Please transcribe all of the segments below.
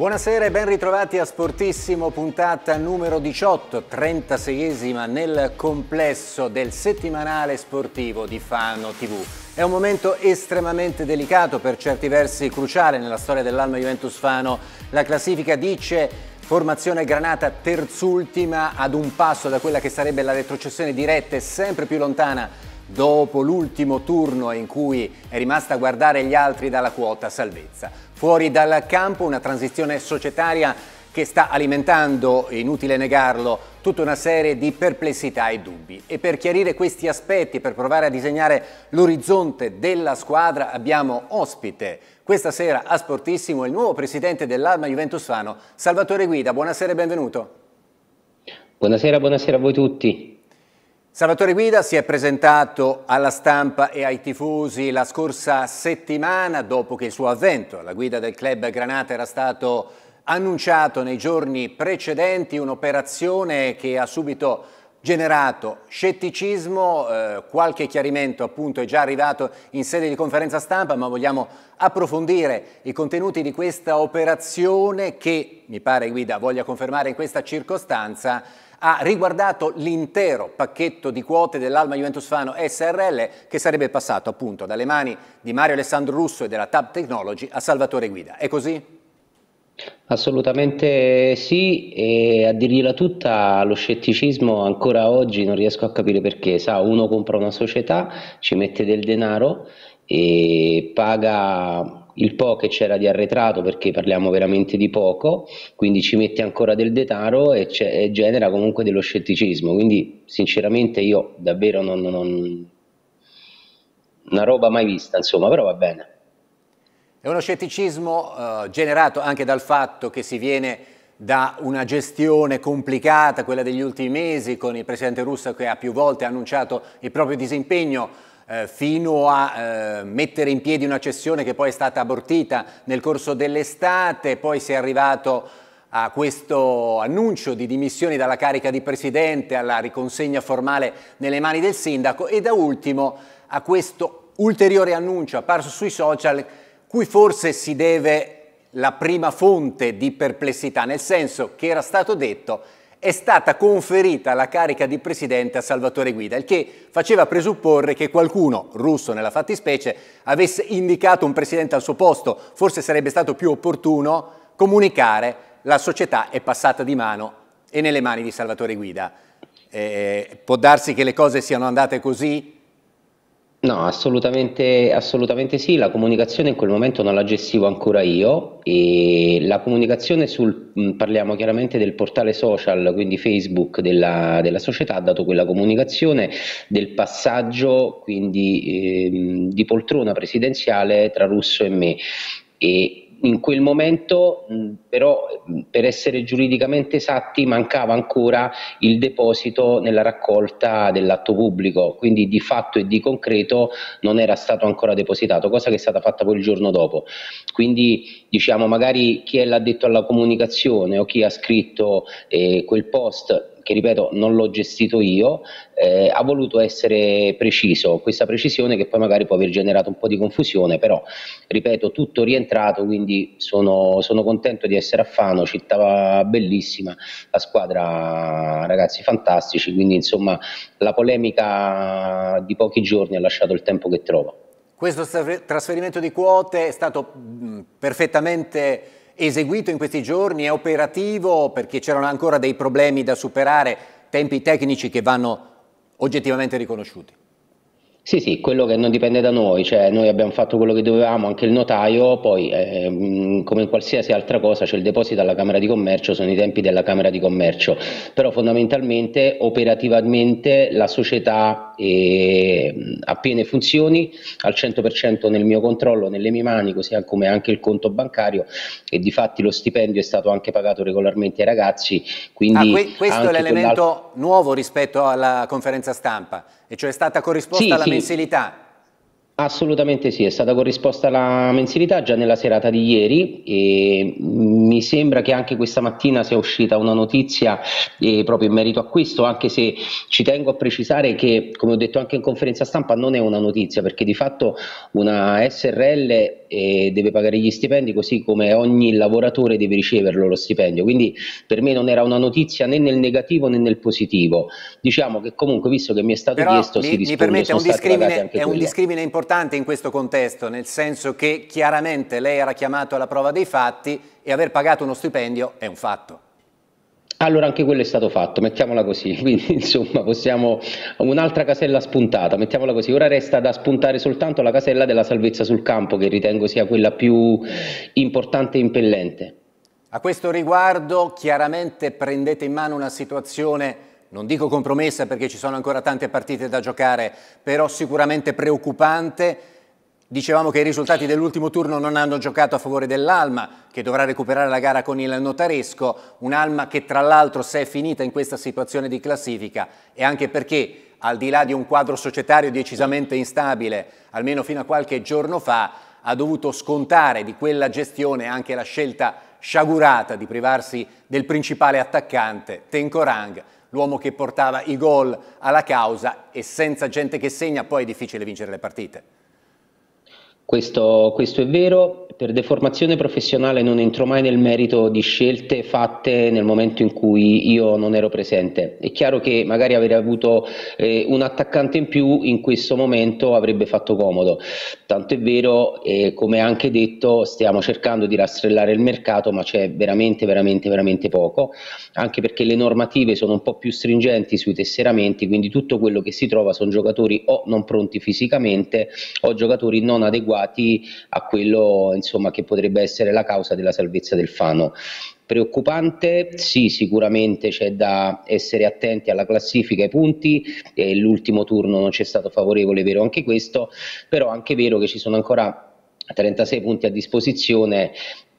Buonasera e ben ritrovati a Sportissimo, puntata numero 18, 36esima nel complesso del settimanale sportivo di Fano TV. È un momento estremamente delicato, per certi versi cruciale nella storia dell'Alma Juventus Fano. La classifica dice formazione Granata terzultima ad un passo da quella che sarebbe la retrocessione diretta e sempre più lontana dopo l'ultimo turno in cui è rimasta a guardare gli altri dalla quota salvezza. Fuori dal campo una transizione societaria che sta alimentando, inutile negarlo, tutta una serie di perplessità e dubbi. E per chiarire questi aspetti, per provare a disegnare l'orizzonte della squadra, abbiamo ospite questa sera a Sportissimo il nuovo presidente dell'Alma Juventus Fano, Salvatore Guida. Buonasera e benvenuto. Buonasera, buonasera a voi tutti. Salvatore Guida si è presentato alla stampa e ai tifosi la scorsa settimana dopo che il suo avvento alla guida del club Granata era stato annunciato nei giorni precedenti, un'operazione che ha subito generato scetticismo, eh, qualche chiarimento appunto è già arrivato in sede di conferenza stampa, ma vogliamo approfondire i contenuti di questa operazione che, mi pare Guida voglia confermare in questa circostanza, ha riguardato l'intero pacchetto di quote dell'Alma Juventus Fano SRL che sarebbe passato appunto dalle mani di Mario Alessandro Russo e della Tab Technology a Salvatore Guida. È così? Assolutamente sì e a dirgliela tutta lo scetticismo ancora oggi non riesco a capire perché, sa, uno compra una società, ci mette del denaro e paga il po' che c'era di arretrato perché parliamo veramente di poco, quindi ci mette ancora del detaro e, e genera comunque dello scetticismo, quindi sinceramente io davvero non, non... una roba mai vista, insomma, però va bene. È uno scetticismo eh, generato anche dal fatto che si viene da una gestione complicata, quella degli ultimi mesi, con il presidente russo che ha più volte annunciato il proprio disimpegno eh, fino a eh, mettere in piedi una cessione che poi è stata abortita nel corso dell'estate, poi si è arrivato a questo annuncio di dimissioni dalla carica di presidente, alla riconsegna formale nelle mani del sindaco e da ultimo a questo ulteriore annuncio apparso sui social cui forse si deve la prima fonte di perplessità, nel senso che era stato detto è stata conferita la carica di presidente a Salvatore Guida, il che faceva presupporre che qualcuno, russo nella fattispecie, avesse indicato un presidente al suo posto. Forse sarebbe stato più opportuno comunicare la società è passata di mano e nelle mani di Salvatore Guida. Eh, può darsi che le cose siano andate così, No, assolutamente, assolutamente sì, la comunicazione in quel momento non la gestivo ancora io e la comunicazione sul, mm, parliamo chiaramente del portale social, quindi Facebook della, della società ha dato quella comunicazione del passaggio quindi, eh, di poltrona presidenziale tra Russo e me e in quel momento però per essere giuridicamente esatti mancava ancora il deposito nella raccolta dell'atto pubblico, quindi di fatto e di concreto non era stato ancora depositato, cosa che è stata fatta poi il giorno dopo. Quindi diciamo magari chi è l'addetto alla comunicazione o chi ha scritto eh, quel post che ripeto non l'ho gestito io, eh, ha voluto essere preciso, questa precisione che poi magari può aver generato un po' di confusione, però ripeto tutto rientrato, quindi sono, sono contento di essere a Fano, città bellissima, la squadra ragazzi fantastici, quindi insomma la polemica di pochi giorni ha lasciato il tempo che trova. Questo trasferimento di quote è stato perfettamente eseguito in questi giorni, è operativo perché c'erano ancora dei problemi da superare, tempi tecnici che vanno oggettivamente riconosciuti. Sì, sì, quello che non dipende da noi, cioè noi abbiamo fatto quello che dovevamo, anche il notaio, poi eh, come in qualsiasi altra cosa c'è il deposito alla Camera di Commercio, sono i tempi della Camera di Commercio, però fondamentalmente operativamente la società e a piene funzioni al 100% nel mio controllo, nelle mie mani, così come anche il conto bancario e di fatti lo stipendio è stato anche pagato regolarmente ai ragazzi. Quindi ah, que questo è l'elemento nuovo rispetto alla conferenza stampa, e cioè è stata corrisposta sì, alla sì. mensilità. Assolutamente sì, è stata corrisposta la mensilità già nella serata di ieri e mi sembra che anche questa mattina sia uscita una notizia eh, proprio in merito a questo, anche se ci tengo a precisare che, come ho detto anche in conferenza stampa, non è una notizia perché di fatto una SRL eh, deve pagare gli stipendi così come ogni lavoratore deve riceverlo lo stipendio, quindi per me non era una notizia né nel negativo né nel positivo. Diciamo che comunque, visto che mi è stato Però chiesto, mi, si discute, mi permette, è un discrimine importante importante in questo contesto, nel senso che chiaramente lei era chiamato alla prova dei fatti e aver pagato uno stipendio è un fatto. Allora anche quello è stato fatto, mettiamola così, quindi insomma possiamo un'altra casella spuntata, mettiamola così, ora resta da spuntare soltanto la casella della salvezza sul campo che ritengo sia quella più importante e impellente. A questo riguardo chiaramente prendete in mano una situazione non dico compromessa perché ci sono ancora tante partite da giocare, però sicuramente preoccupante. Dicevamo che i risultati dell'ultimo turno non hanno giocato a favore dell'Alma, che dovrà recuperare la gara con il Notaresco, un'Alma che tra l'altro se è finita in questa situazione di classifica e anche perché al di là di un quadro societario decisamente instabile, almeno fino a qualche giorno fa, ha dovuto scontare di quella gestione anche la scelta sciagurata di privarsi del principale attaccante, Tenkorang, l'uomo che portava i gol alla causa e senza gente che segna poi è difficile vincere le partite. Questo, questo, è vero, per deformazione professionale non entro mai nel merito di scelte fatte nel momento in cui io non ero presente. È chiaro che magari avere avuto eh, un attaccante in più in questo momento avrebbe fatto comodo. Tanto è vero, eh, come anche detto, stiamo cercando di rastrellare il mercato, ma c'è veramente, veramente, veramente poco, anche perché le normative sono un po' più stringenti sui tesseramenti, quindi tutto quello che si trova sono giocatori o non pronti fisicamente o giocatori non adeguati abituati a quello insomma, che potrebbe essere la causa della salvezza del Fano. Preoccupante, sì, sicuramente c'è da essere attenti alla classifica, ai punti, e l'ultimo turno non c'è stato favorevole, vero anche questo, però è anche vero che ci sono ancora 36 punti a disposizione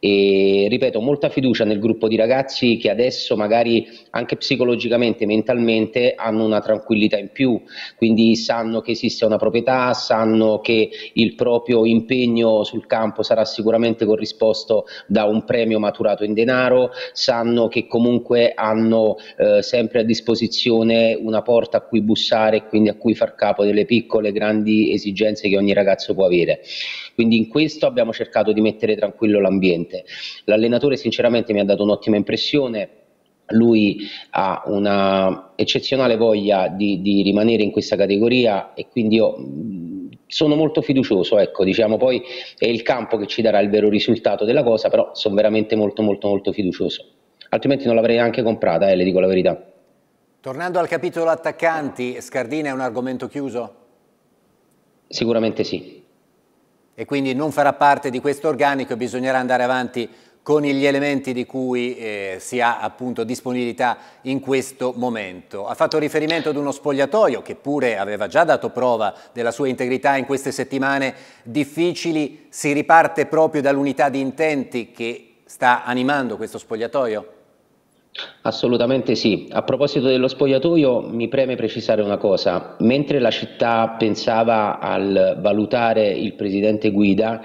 e ripeto molta fiducia nel gruppo di ragazzi che adesso magari anche psicologicamente, mentalmente hanno una tranquillità in più, quindi sanno che esiste una proprietà, sanno che il proprio impegno sul campo sarà sicuramente corrisposto da un premio maturato in denaro, sanno che comunque hanno eh, sempre a disposizione una porta a cui bussare e quindi a cui far capo delle piccole grandi esigenze che ogni ragazzo può avere. Quindi in questo abbiamo cercato di mettere tranquillo l'ambiente sicuramente. L'allenatore sinceramente mi ha dato un'ottima impressione, lui ha una eccezionale voglia di, di, rimanere in questa categoria e quindi io sono molto fiducioso, ecco, diciamo poi è il campo che ci darà il vero risultato della cosa, però sono veramente molto molto molto fiducioso. Altrimenti non l'avrei neanche comprata, eh, le dico la verità. Tornando al capitolo attaccanti, Scardina è un argomento chiuso? Sicuramente sì e quindi non farà parte di questo organico e bisognerà andare avanti con gli elementi di cui eh, si ha appunto disponibilità in questo momento. Ha fatto riferimento ad uno spogliatoio che pure aveva già dato prova della sua integrità in queste settimane difficili, si riparte proprio dall'unità di intenti che sta animando questo spogliatoio? Assolutamente sì. A proposito dello spogliatoio, mi preme precisare una cosa. Mentre la città pensava al valutare il presidente Guida,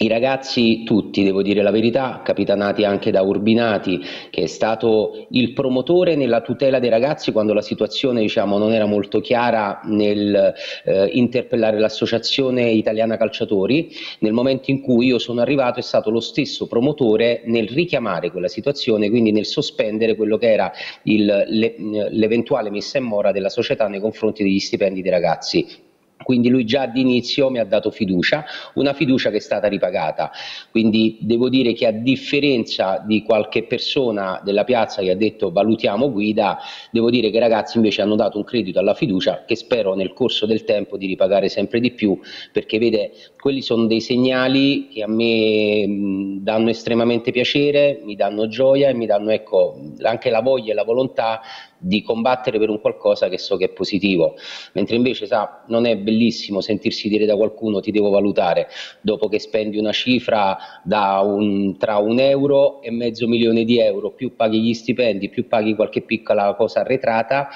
i ragazzi tutti, devo dire la verità, capitanati anche da Urbinati, che è stato il promotore nella tutela dei ragazzi quando la situazione diciamo, non era molto chiara nel eh, interpellare l'Associazione Italiana Calciatori, nel momento in cui io sono arrivato è stato lo stesso promotore nel richiamare quella situazione, quindi nel sospendere quello che era il, le, l'eventuale messa in mora della società nei confronti degli stipendi dei ragazzi quindi lui già d'inizio mi ha dato fiducia, una fiducia che è stata ripagata, quindi devo dire che a differenza di qualche persona della piazza che ha detto valutiamo guida, devo dire che i ragazzi invece hanno dato un credito alla fiducia che spero nel corso del tempo di ripagare sempre di più, perché vede, quelli sono dei segnali che a me danno estremamente piacere, mi danno gioia e mi danno ecco, anche la voglia e la volontà di combattere per un qualcosa che so che è positivo, mentre invece sa, non è bellissimo sentirsi dire da qualcuno ti devo valutare dopo che spendi una cifra un, tra un euro e mezzo milione di euro, più paghi gli stipendi, più paghi qualche piccola cosa arretrata,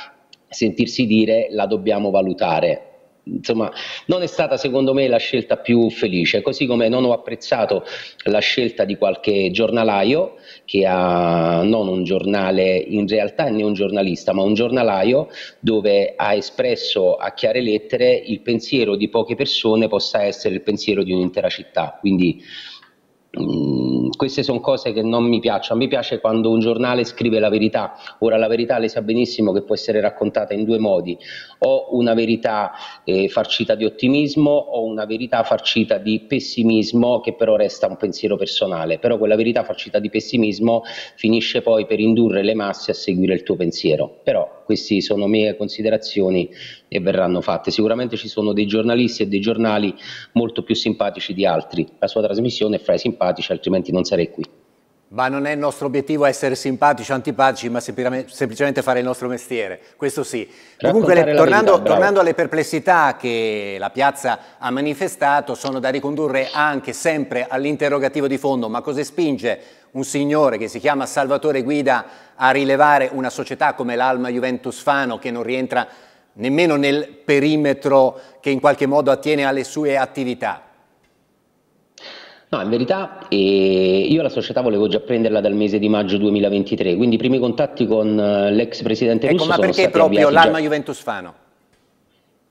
sentirsi dire la dobbiamo valutare insomma, non è stata secondo me la scelta più felice, così come non ho apprezzato la scelta di qualche giornalaio che ha non un giornale in realtà né un giornalista, ma un giornalaio dove ha espresso a chiare lettere il pensiero di poche persone possa essere il pensiero di un'intera città, quindi Mm, queste sono cose che non mi piacciono. Mi piace quando un giornale scrive la verità. Ora, la verità lei sa benissimo che può essere raccontata in due modi: o una verità eh, farcita di ottimismo, o una verità farcita di pessimismo, che però resta un pensiero personale. Però quella verità farcita di pessimismo finisce poi per indurre le masse a seguire il tuo pensiero. Però queste sono mie considerazioni e verranno fatte. Sicuramente ci sono dei giornalisti e dei giornali molto più simpatici di altri. La sua trasmissione è fra i simpatici simpatici, altrimenti non sarei qui. Ma non è il nostro obiettivo essere simpatici o antipatici, ma semplicemente fare il nostro mestiere, questo sì. Comunque, tornando, verità, tornando alle perplessità che la piazza ha manifestato, sono da ricondurre anche sempre all'interrogativo di fondo, ma cosa spinge un signore che si chiama Salvatore Guida a rilevare una società come l'Alma Juventus Fano che non rientra nemmeno nel perimetro che in qualche modo attiene alle sue attività? No, in verità eh, io la società volevo già prenderla dal mese di maggio 2023, quindi i primi contatti con eh, l'ex presidente ecco, russo ma perché proprio l'Alma già... Juventus Fano?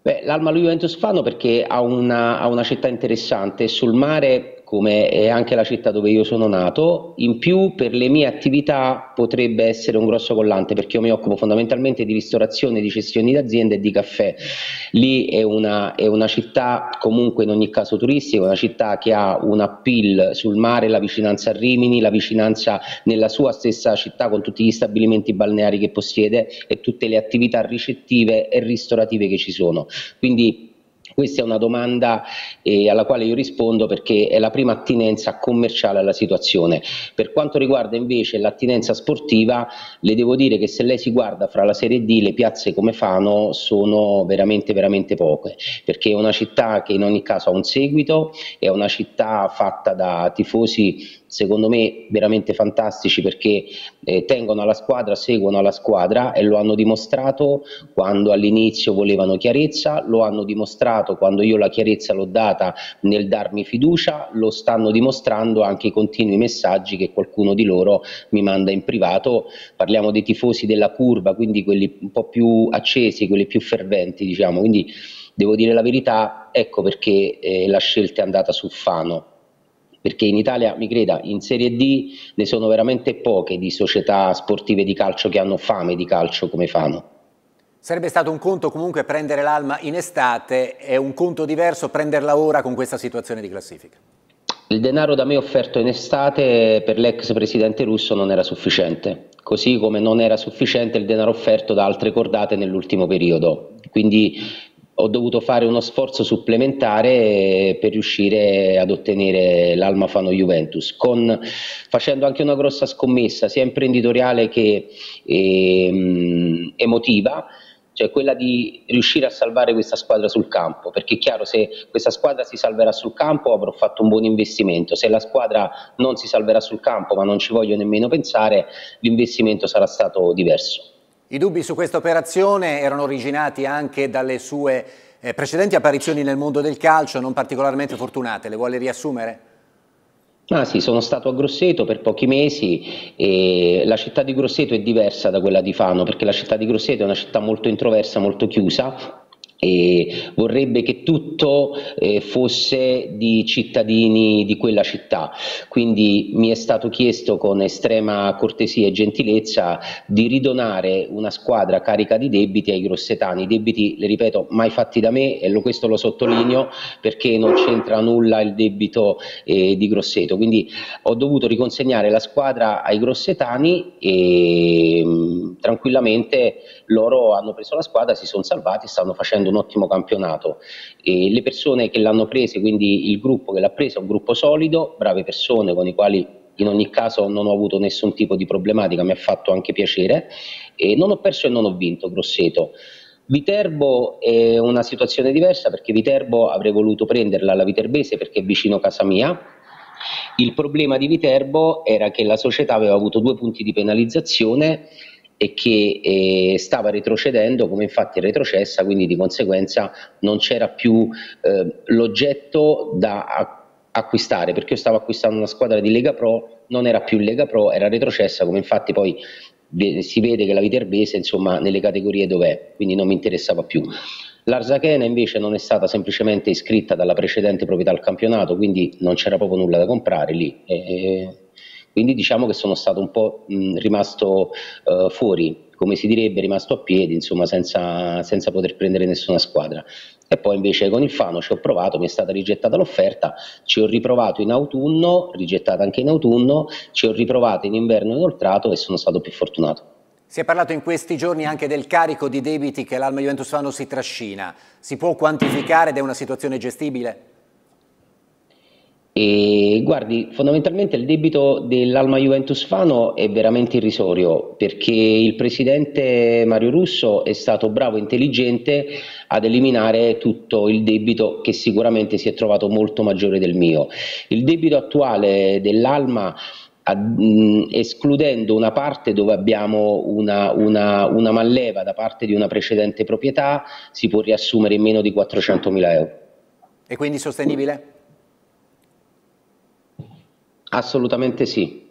Beh, l'Alma Juventus Fano perché ha una, ha una città interessante, sul mare come è anche la città dove io sono nato, in più per le mie attività potrebbe essere un grosso collante perché io mi occupo fondamentalmente di ristorazione, di gestione d'azienda e di caffè. Lì è una, è una città comunque in ogni caso turistica, una città che ha un appeal sul mare, la vicinanza a Rimini, la vicinanza nella sua stessa città con tutti gli stabilimenti balneari che possiede e tutte le attività ricettive e ristorative che ci sono. Quindi questa è una domanda eh, alla quale io rispondo perché è la prima attinenza commerciale alla situazione. Per quanto riguarda invece l'attinenza sportiva, le devo dire che se lei si guarda fra la Serie D, le piazze come Fano sono veramente, veramente poche, perché è una città che in ogni caso ha un seguito, è una città fatta da tifosi secondo me veramente fantastici perché eh, tengono alla squadra, seguono alla squadra e lo hanno dimostrato quando all'inizio volevano chiarezza, lo hanno dimostrato quando io la chiarezza l'ho data nel darmi fiducia, lo stanno dimostrando anche i continui messaggi che qualcuno di loro mi manda in privato. Parliamo dei tifosi della curva, quindi quelli un po' più accesi, quelli più ferventi, diciamo. Quindi devo dire la verità, ecco perché eh, la scelta è andata su Fano perché in Italia, mi creda, in Serie D ne sono veramente poche di società sportive di calcio che hanno fame di calcio come fanno. Sarebbe stato un conto comunque prendere l'Alma in estate, è un conto diverso prenderla ora con questa situazione di classifica. Il denaro da me offerto in estate per l'ex presidente russo non era sufficiente, così come non era sufficiente il denaro offerto da altre cordate nell'ultimo periodo. Quindi ho dovuto fare uno sforzo supplementare eh, per riuscire ad ottenere l'Alma Fano Juventus, con, facendo anche una grossa scommessa sia imprenditoriale che eh, emotiva, cioè quella di riuscire a salvare questa squadra sul campo, perché è chiaro se questa squadra si salverà sul campo avrò fatto un buon investimento, se la squadra non si salverà sul campo ma non ci voglio nemmeno pensare l'investimento sarà stato diverso. I dubbi su questa operazione erano originati anche dalle sue eh, precedenti apparizioni nel mondo del calcio, non particolarmente fortunate. Le vuole riassumere? Ah sì, sono stato a Grosseto per pochi mesi e la città di Grosseto è diversa da quella di Fano perché la città di Grosseto è una città molto introversa, molto chiusa e vorrebbe che tutto eh, fosse di cittadini di quella città. Quindi mi è stato chiesto con estrema cortesia e gentilezza di ridonare una squadra carica di debiti ai grossetani, debiti, le ripeto, mai fatti da me e lo, questo lo sottolineo perché non c'entra nulla il debito eh, di Grosseto. Quindi ho dovuto riconsegnare la squadra ai grossetani e mh, mm, tranquillamente loro hanno preso la squadra, si sono salvati, stanno facendo un ottimo campionato. E le persone che l'hanno preso, quindi il gruppo che l'ha preso, è un gruppo solido, brave persone con i quali in ogni caso non ho avuto nessun tipo di problematica, mi ha fatto anche piacere. E non ho perso e non ho vinto, Grosseto. Viterbo è una situazione diversa perché Viterbo avrei voluto prenderla alla Viterbese perché è vicino casa mia, il problema di Viterbo era che la società aveva avuto due punti di penalizzazione e che eh, stava retrocedendo come infatti è retrocessa, quindi di conseguenza non c'era più eh, l'oggetto da acquistare, perché io stavo acquistando una squadra di Lega Pro, non era più Lega Pro, era retrocessa come infatti poi si vede che la Viterbese insomma nelle categorie dov'è, quindi non mi interessava più. l'Arzachena invece non è stata semplicemente iscritta dalla precedente proprietà al campionato, quindi non c'era proprio nulla da comprare lì. E, eh, eh, quindi diciamo che sono stato un po' mh, rimasto uh, fuori, come si direbbe, rimasto a piedi, insomma, senza, senza poter prendere nessuna squadra e poi invece con il Fano ci ho provato, mi è stata rigettata l'offerta, ci ho riprovato in autunno, rigettata anche in autunno, ci ho riprovato in inverno inoltrato e sono stato più fortunato. Si è parlato in questi giorni anche del carico di debiti che l'Alma Juventus Fano si trascina. Si può quantificare ed è una situazione gestibile? E guardi, fondamentalmente il debito dell'Alma Juventus Fano è veramente irrisorio perché il presidente Mario Russo è stato bravo e intelligente ad eliminare tutto il debito che sicuramente si è trovato molto maggiore del mio. Il debito attuale dell'Alma escludendo una parte dove abbiamo una, una, una malleva da parte di una precedente proprietà, si può riassumere in meno di 400 mila euro. E quindi sostenibile? Assolutamente sì.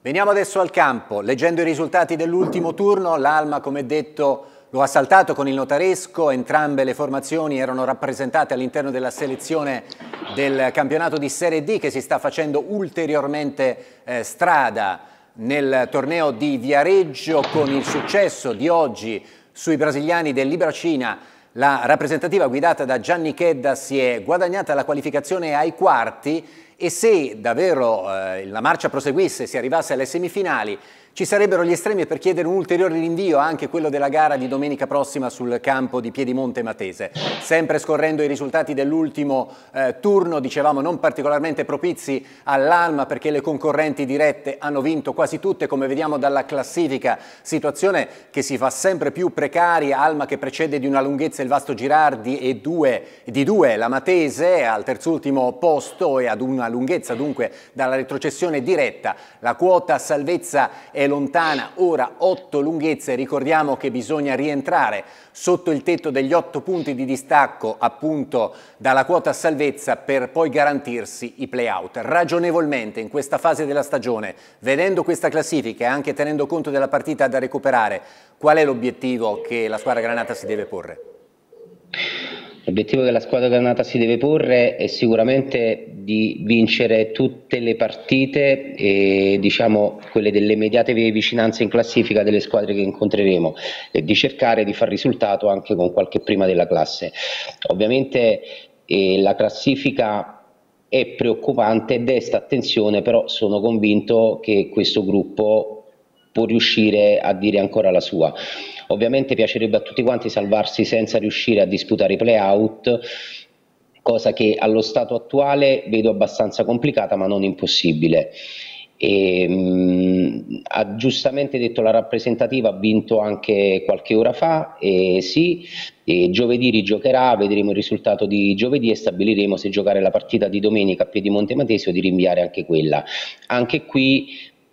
Veniamo adesso al campo. Leggendo i risultati dell'ultimo turno, l'Alma, come detto, lo ha saltato con il notaresco, entrambe le formazioni erano rappresentate all'interno della selezione del campionato di Serie D che si sta facendo ulteriormente eh, strada nel torneo di Viareggio con il successo di oggi sui brasiliani del Libracina la rappresentativa guidata da Gianni Chedda si è guadagnata la qualificazione ai quarti e se davvero eh, la marcia proseguisse e si arrivasse alle semifinali ci sarebbero gli estremi per chiedere un ulteriore rinvio, anche quello della gara di domenica prossima sul campo di Piedimonte Matese. Sempre scorrendo i risultati dell'ultimo eh, turno, dicevamo non particolarmente propizi all'Alma perché le concorrenti dirette hanno vinto quasi tutte, come vediamo dalla classifica, situazione che si fa sempre più precaria, Alma che precede di una lunghezza il vasto Girardi e due, di due la Matese al terzultimo posto e ad una lunghezza dunque dalla retrocessione diretta. La quota salvezza è è lontana, ora 8 lunghezze, ricordiamo che bisogna rientrare sotto il tetto degli 8 punti di distacco appunto dalla quota salvezza per poi garantirsi i playout. Ragionevolmente in questa fase della stagione, vedendo questa classifica e anche tenendo conto della partita da recuperare, qual è l'obiettivo che la squadra granata si deve porre? L'obiettivo che la squadra granata si deve porre è sicuramente di vincere tutte le partite e diciamo quelle delle immediate vicinanze in classifica delle squadre che incontreremo e di cercare di far risultato anche con qualche prima della classe. Ovviamente eh, la classifica è preoccupante, desta attenzione, però sono convinto che questo gruppo può riuscire a dire ancora la sua. Ovviamente piacerebbe a tutti quanti salvarsi senza riuscire a disputare i playout, cosa che allo stato attuale vedo abbastanza complicata ma non impossibile. E, ehm, mh, ha giustamente detto la rappresentativa, ha vinto anche qualche ora fa, e sì, e giovedì rigiocherà, vedremo il risultato di giovedì e stabiliremo se giocare la partita di domenica a Piedimonte Matese o di rinviare anche quella. Anche qui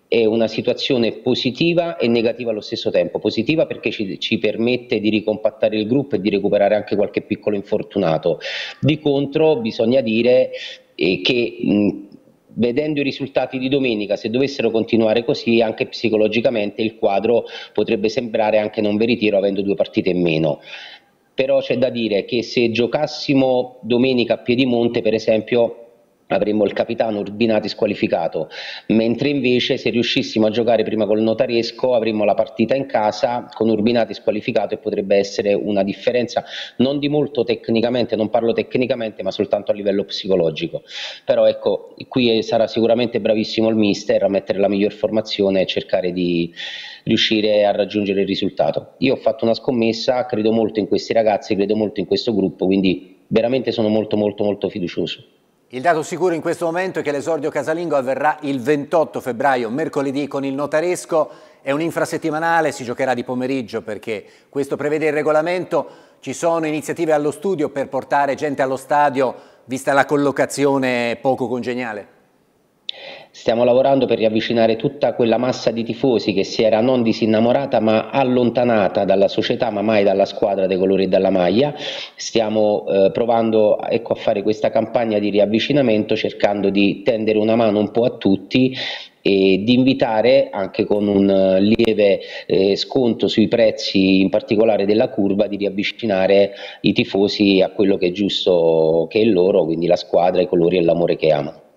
è una situazione positiva e negativa allo stesso tempo. Positiva perché ci, ci, permette di ricompattare il gruppo e di recuperare anche qualche piccolo infortunato. Di contro bisogna dire eh, che mh, vedendo i risultati di domenica, se dovessero continuare così, anche psicologicamente il quadro potrebbe sembrare anche non veritiero avendo due partite in meno. Però c'è da dire che se giocassimo domenica a Piedimonte, per esempio, avremmo il capitano Urbinati squalificato, mentre invece se riuscissimo a giocare prima col notaresco avremmo la partita in casa con Urbinati squalificato e potrebbe essere una differenza non di molto tecnicamente, non parlo tecnicamente ma soltanto a livello psicologico, però ecco qui eh, sarà sicuramente bravissimo il mister a mettere la miglior formazione e cercare di riuscire a raggiungere il risultato. Io ho fatto una scommessa, credo molto in questi ragazzi, credo molto in questo gruppo, quindi veramente sono molto molto molto fiducioso. Il dato sicuro in questo momento è che l'esordio casalingo avverrà il 28 febbraio, mercoledì, con il notaresco. È un infrasettimanale, si giocherà di pomeriggio perché questo prevede il regolamento. Ci sono iniziative allo studio per portare gente allo stadio, vista la collocazione poco congeniale? Stiamo lavorando per riavvicinare tutta quella massa di tifosi che si era non disinnamorata ma allontanata dalla società ma mai dalla squadra dei colori e dalla maglia. Stiamo eh, provando ecco, a fare questa campagna di riavvicinamento cercando di tendere una mano un po' a tutti e di invitare anche con un eh, lieve eh, sconto sui prezzi in particolare della curva di riavvicinare i tifosi a quello che è giusto che è loro, quindi la squadra, i colori e l'amore che amano.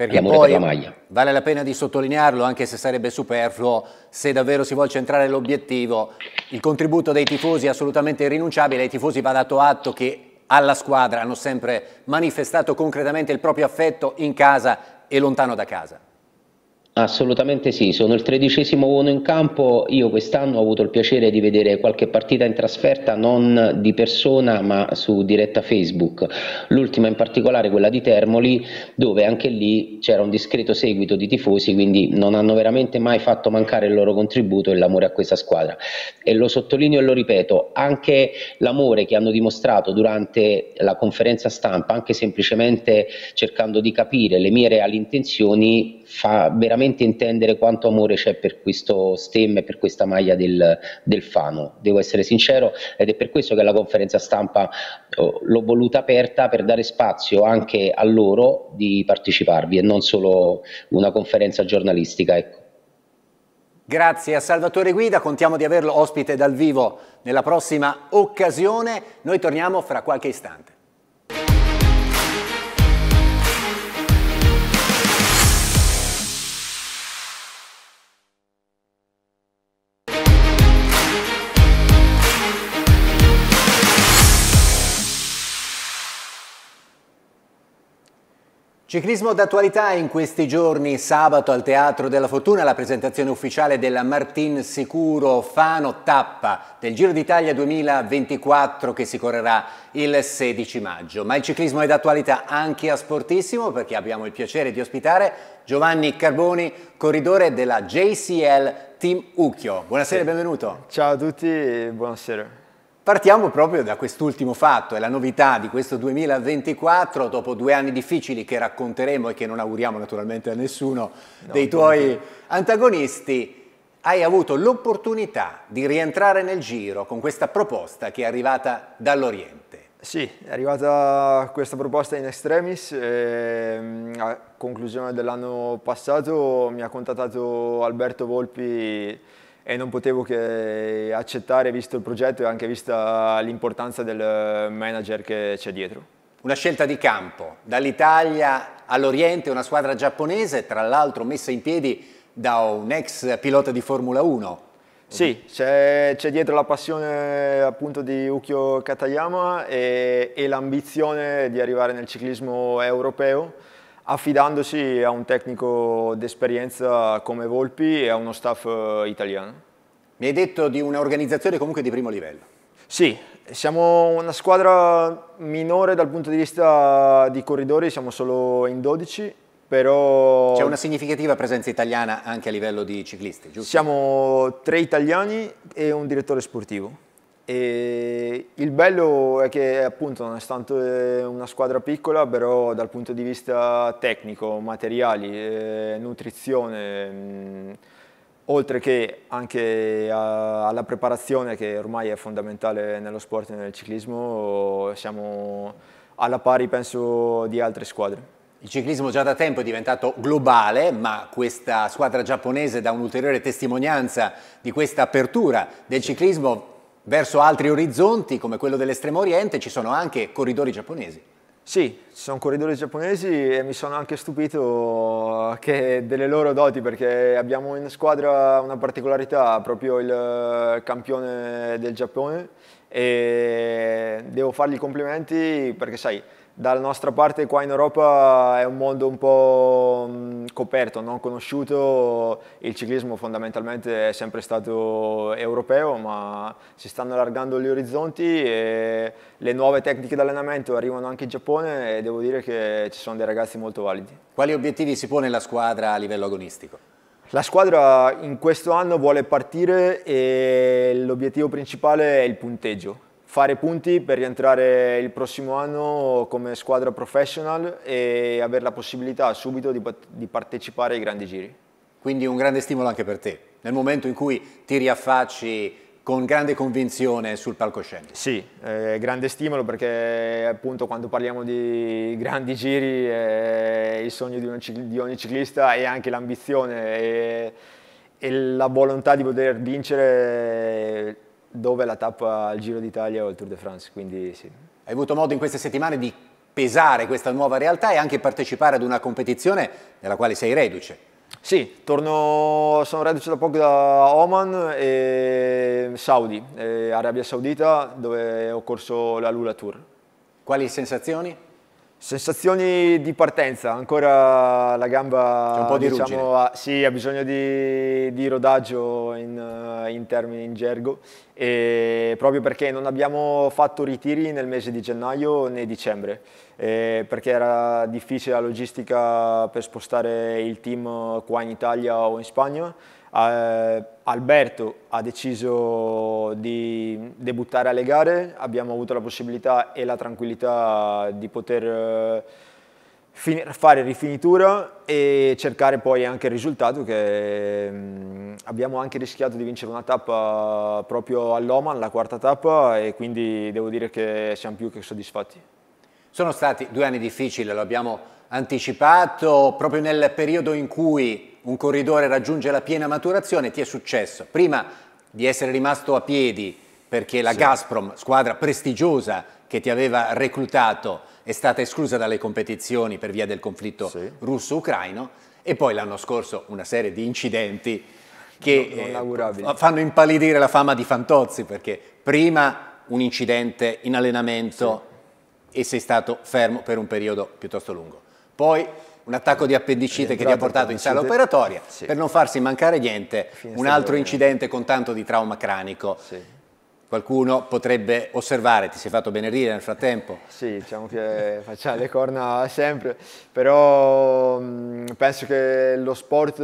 Perché poi maglia. vale la pena di sottolinearlo, anche se sarebbe superfluo, se davvero si vuole centrare l'obiettivo, il contributo dei tifosi è assolutamente irrinunciabile, ai tifosi va dato atto che alla squadra hanno sempre manifestato concretamente il proprio affetto in casa e lontano da casa. Assolutamente sì, sono il tredicesimo uomo in campo, io quest'anno ho avuto il piacere di vedere qualche partita in trasferta non di persona ma su diretta Facebook, l'ultima in particolare quella di Termoli dove anche lì c'era un discreto seguito di tifosi quindi non hanno veramente mai fatto mancare il loro contributo e l'amore a questa squadra e lo sottolineo e lo ripeto, anche l'amore che hanno dimostrato durante la conferenza stampa, anche semplicemente cercando di capire le mie reali intenzioni fa veramente intendere quanto amore c'è per questo stem e per questa maglia del, del, Fano, devo essere sincero, ed è per questo che la conferenza stampa oh, l'ho voluta aperta per dare spazio anche a loro di parteciparvi e non solo una conferenza giornalistica. Ecco. Grazie a Salvatore Guida, contiamo di averlo ospite dal vivo nella prossima occasione. Noi torniamo fra qualche istante. Ciclismo d'attualità in questi giorni, sabato al Teatro della Fortuna, la presentazione ufficiale della Martin Sicuro Fano Tappa del Giro d'Italia 2024 che si correrà il 16 maggio. Ma il ciclismo è d'attualità anche a Sportissimo perché abbiamo il piacere di ospitare Giovanni Carboni, corridore della JCL Team Ucchio. Buonasera e sì. benvenuto. Ciao a tutti e buonasera. Partiamo proprio da quest'ultimo fatto, e la novità di questo 2024, dopo due anni difficili che racconteremo e che non auguriamo naturalmente a nessuno no, dei tuoi no. antagonisti, hai avuto l'opportunità di rientrare nel giro con questa proposta che è arrivata dall'Oriente. Sì, è arrivata questa proposta in extremis e ehm, a conclusione dell'anno passato mi ha contattato Alberto Volpi e non potevo che accettare visto il progetto e anche vista l'importanza del manager che c'è dietro. Una scelta di campo, dall'Italia all'Oriente una squadra giapponese, tra l'altro messa in piedi da un ex pilota di Formula 1. Sì, c'è, dietro la passione appunto di Ukyo Katayama e, e l'ambizione di arrivare nel ciclismo europeo affidandosi a un tecnico d'esperienza come Volpi e a uno staff eh, italiano. Mi hai detto di un'organizzazione comunque di primo livello. Sì, siamo una squadra minore dal punto di vista di corridori, siamo solo in 12, però... C'è una significativa presenza italiana anche a livello di ciclisti, giusto? Siamo tre italiani e un direttore sportivo. E il bello è che appunto nonostante una squadra piccola però dal punto di vista tecnico, materiali, nutrizione, oltre che anche alla preparazione che ormai è fondamentale nello sport e nel ciclismo, siamo alla pari penso di altre squadre. Il ciclismo già da tempo è diventato globale, ma questa squadra giapponese dà un'ulteriore testimonianza di questa apertura del ciclismo verso altri orizzonti come quello dell'estremo oriente ci sono anche corridori giapponesi. Sì, ci sono corridori giapponesi e mi sono anche stupito delle loro doti perché abbiamo in squadra una particolarità, proprio il eh, campione del Giappone e devo fargli i complimenti perché sai, dalla nostra parte qua in Europa è un mondo un po' mm, coperto, non conosciuto, il ciclismo fondamentalmente è sempre stato europeo, ma si stanno allargando gli orizzonti e le nuove tecniche di allenamento arrivano anche in Giappone e devo dire che ci sono dei ragazzi molto validi. Quali obiettivi si pone la squadra a livello agonistico? La squadra in questo anno vuole partire e l'obiettivo principale è il punteggio fare punti per rientrare il prossimo anno come squadra professional e avere la possibilità subito di, di, partecipare ai grandi giri. Quindi un grande stimolo anche per te, nel momento in cui ti riaffacci con grande convinzione sul palcoscenico. Sì, eh, grande stimolo perché appunto quando parliamo di grandi giri eh, il sogno di, di, ogni ciclista è anche l'ambizione e, e la volontà di poter vincere dove la tappa al Giro d'Italia o al Tour de France, quindi sì. Hai avuto modo in queste settimane di pesare questa nuova realtà e anche partecipare ad una competizione nella quale sei reduce. Sì, torno, sono reduce da poco da Oman e Saudi, e eh, Arabia Saudita, dove ho corso la Lula Tour. Quali sensazioni? Sensazioni di partenza, ancora la gamba C'è un po' di diciamo, ha, sì, ha bisogno di, di rodaggio in, in, termini in gergo, e proprio perché non abbiamo fatto ritiri nel mese di gennaio né dicembre, perché era difficile la logistica per spostare il team qua in Italia o in Spagna eh, Alberto ha deciso di debuttare alle gare, abbiamo avuto la possibilità e la tranquillità di poter eh, fare rifinitura e cercare poi anche il risultato che mh, mm, abbiamo anche rischiato di vincere una tappa proprio all'Oman, la quarta tappa e quindi devo dire che siamo più che soddisfatti. Sono stati due anni difficili, lo abbiamo anticipato, proprio nel periodo in cui un corridore raggiunge la piena maturazione, ti è successo prima di essere rimasto a piedi perché la sì. Gazprom, squadra prestigiosa che ti aveva reclutato, è stata esclusa dalle competizioni per via del conflitto sì. russo-ucraino e poi l'anno scorso una serie di incidenti che eh, fanno impallidire la fama di Fantozzi perché prima un incidente in allenamento sì. e sei stato fermo per un periodo piuttosto lungo. Poi un attacco di appendicite eh, che ti ha portato in sala operatoria, sì. per non farsi mancare niente, un altro incidente con tanto di trauma cranico. Sì. Qualcuno potrebbe osservare, ti sei fatto benedire nel frattempo. Sì, diciamo che facciamo le corna sempre, però penso che lo sport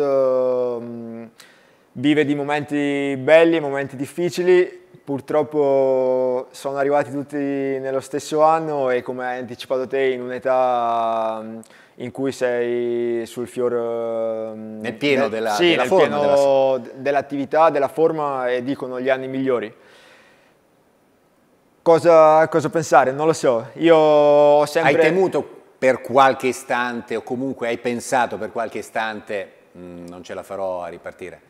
vive di momenti belli, momenti difficili, purtroppo sono arrivati tutti nello stesso anno e come hai anticipato te in un'età in cui sei sul fiore... Mm, nel pieno del, della, sì, della nel forma, pieno della... dell'attività, della forma e dicono gli anni migliori. Cosa, cosa pensare? Non lo so. Io ho sempre... Hai temuto per qualche istante o comunque hai pensato per qualche istante mh, mm, non ce la farò a ripartire?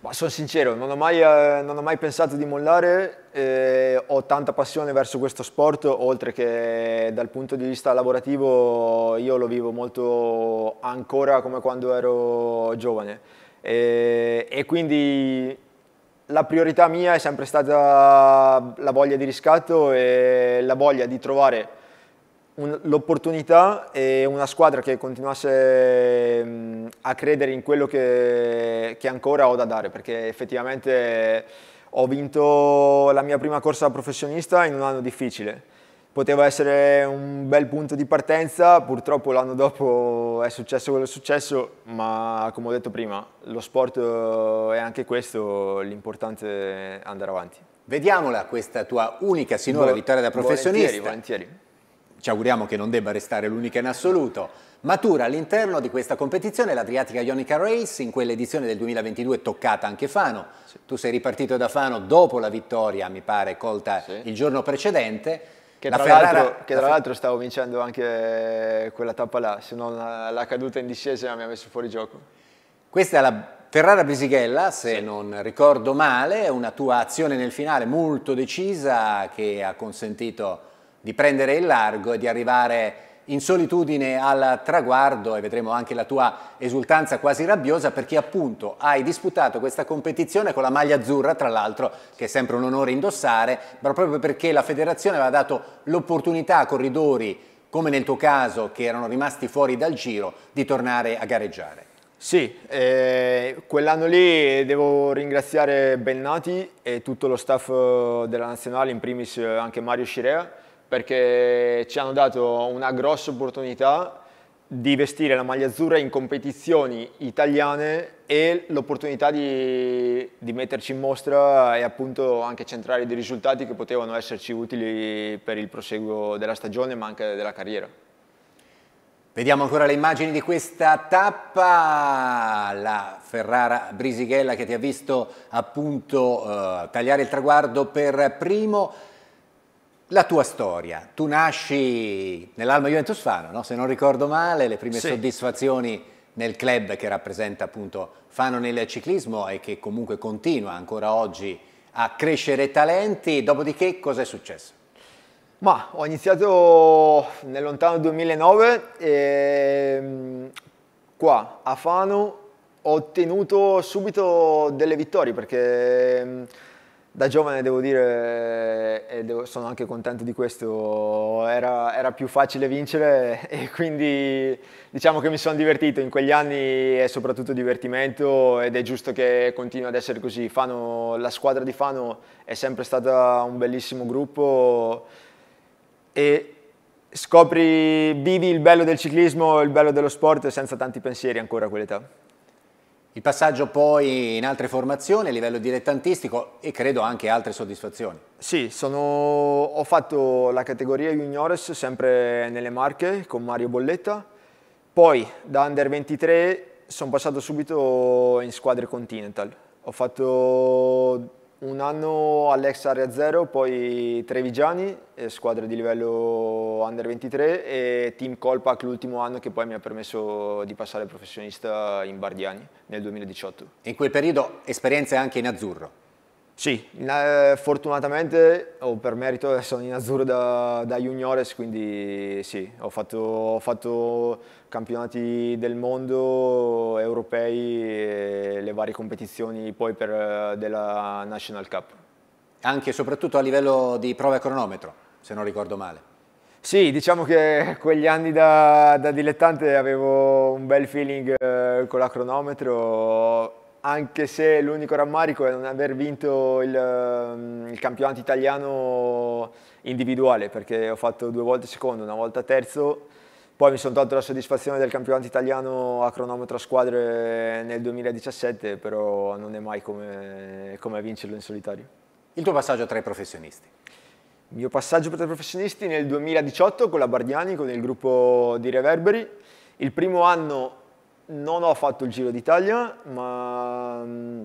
Ma sono sincero, non ho, mai, eh, non ho mai pensato di mollare, eh, ho tanta passione verso questo sport, oltre che dal punto di vista lavorativo io lo vivo molto ancora come quando ero giovane eh, e quindi la priorità mia è sempre stata la voglia di riscatto e la voglia di trovare l'opportunità e una squadra che continuasse mm, a credere in quello che, che, ancora ho da dare, perché effettivamente ho vinto la mia prima corsa professionista in un anno difficile. Poteva essere un bel punto di partenza, purtroppo l'anno dopo è successo quello che è successo, ma come ho detto prima, lo sport eh, è anche questo, l'importante è andare avanti. Vediamola questa tua unica sinora vittoria da professionista. Volentieri, volentieri ci auguriamo che non debba restare l'unica in assoluto, matura all'interno di questa competizione l'Adriatica Ionica Race, in quell'edizione del 2022 toccata anche Fano. Sì. Tu sei ripartito da Fano dopo la vittoria, mi pare, colta sì. il giorno precedente. Che tra, l'altro, la stavo vincendo anche quella tappa là, se non la, caduta in discesa mi ha messo fuori gioco. Questa è la Ferrara Brisighella, se sì. non ricordo male, una tua azione nel finale molto decisa che ha consentito di prendere il largo e di arrivare in solitudine al traguardo e vedremo anche la tua esultanza quasi rabbiosa perché appunto hai disputato questa competizione con la maglia azzurra tra l'altro che è sempre un onore indossare ma proprio perché la federazione aveva dato l'opportunità a corridori come nel tuo caso che erano rimasti fuori dal giro di tornare a gareggiare. Sì, eh, quell'anno lì devo ringraziare Bennati e tutto lo staff eh, della nazionale, in primis eh, anche Mario Scirea, perché ci hanno dato una grossa opportunità di vestire la maglia azzurra in competizioni italiane e l'opportunità di, di, metterci in mostra e appunto anche centrare dei risultati che potevano esserci utili per il proseguo della stagione ma anche della carriera. Vediamo ancora le immagini di questa tappa, la Ferrara Brisighella che ti ha visto appunto eh, tagliare il traguardo per primo. La tua storia, tu nasci nell'Alma Juventus Fano, no? se non ricordo male, le prime sì. soddisfazioni nel club che rappresenta appunto Fano nel ciclismo e che comunque continua ancora oggi a crescere talenti, dopodiché cosa è successo? Ma ho iniziato nel lontano 2009 e ehm, qua a Fano ho ottenuto subito delle vittorie perché ehm, da giovane devo dire, e devo, sono anche contento di questo, era, era, più facile vincere e quindi diciamo che mi sono divertito. In quegli anni è soprattutto divertimento ed è giusto che continui ad essere così. Fano, la squadra di Fano è sempre stata un bellissimo gruppo e scopri, vivi il bello del ciclismo, il bello dello sport senza tanti pensieri ancora a quell'età. Il passaggio poi in altre formazioni a livello dilettantistico e credo anche altre soddisfazioni. Sì, sono... ho fatto la categoria juniores sempre nelle Marche con Mario Bolletta, poi da Under 23 sono passato subito in squadre Continental. Ho fatto un anno all'ex Area 0, poi Trevigiani, eh, squadra di livello Under 23 e Team Colpac l'ultimo anno che poi mi ha permesso di passare professionista in Bardiani nel 2018. In quel periodo esperienze anche in azzurro? Sì, eh, fortunatamente o per merito sono in azzurro da, da juniores, quindi sì, ho fatto, ho fatto, campionati del mondo, europei, e le varie competizioni poi per, eh, della National Cup. Anche e soprattutto a livello di prove a cronometro, se non ricordo male. Sì, diciamo che quegli anni da, da dilettante avevo un bel feeling eh, con la cronometro, anche se l'unico rammarico è non aver vinto il, ehm, il, campionato italiano individuale, perché ho fatto due volte secondo, una volta terzo, poi mi sono tolto la soddisfazione del campionato italiano a cronometro a squadre nel 2017, però non è mai come, come vincerlo in solitario. Il tuo passaggio tra i professionisti? Il mio passaggio tra i professionisti nel 2018 con la Bardiani, con il gruppo di Reverberi. Il primo anno non ho fatto il Giro d'Italia, ma mm,